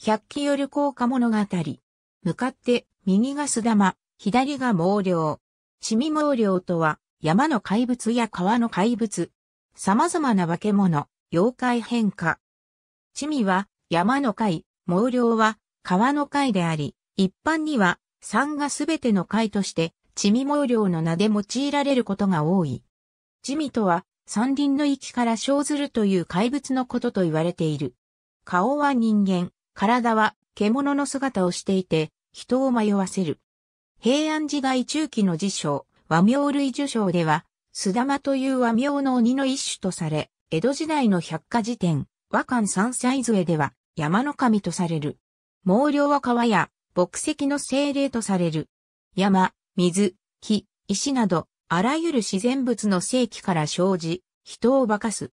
百鬼夜旅行物語。向かって、右が須玉、左が毛量。シミ毛量とは、山の怪物や川の怪物。様々な化け物、妖怪変化。チミは、山の怪、毛量は、川の怪であり、一般には、山がすべての怪として、地味毛量の名で用いられることが多い。地味とは、山林の域から生ずるという怪物のことと言われている。顔は人間、体は獣の姿をしていて、人を迷わせる。平安時代中期の辞書、和名類受賞では、須玉という和名の鬼の一種とされ、江戸時代の百科事典、和漢三歳杖では、山の神とされる。毛量は川や、牧石の精霊とされる。山、水、木、石など、あらゆる自然物の世紀から生じ、人を化かす。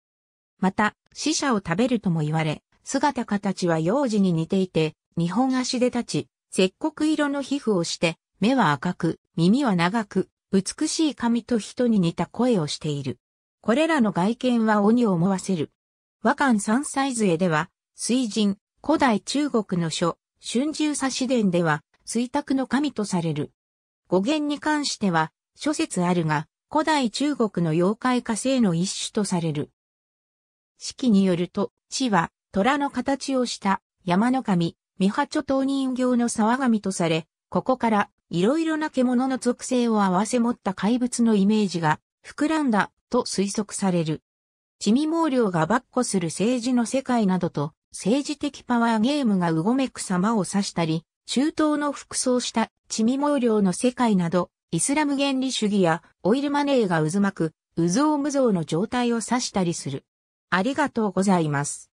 また、死者を食べるとも言われ、姿形は幼児に似ていて、二本足で立ち、石黒色の皮膚をして、目は赤く、耳は長く、美しい髪と人に似た声をしている。これらの外見は鬼を思わせる。和漢三歳図絵では、水神、古代中国の書、春秋差し伝では、水卓の神とされる。語源に関しては、諸説あるが、古代中国の妖怪化性の一種とされる。式によると、地は虎の形をした山の神、三波諸島人形の沢神とされ、ここから色々な獣の属性を合わせ持った怪物のイメージが膨らんだと推測される。地味毛量が跋扈する政治の世界などと政治的パワーゲームがうごめく様を指したり、中東の服装した地味毛量の世界など、イスラム原理主義やオイルマネーが渦巻く、うぞうむぞうの状態を指したりする。ありがとうございます。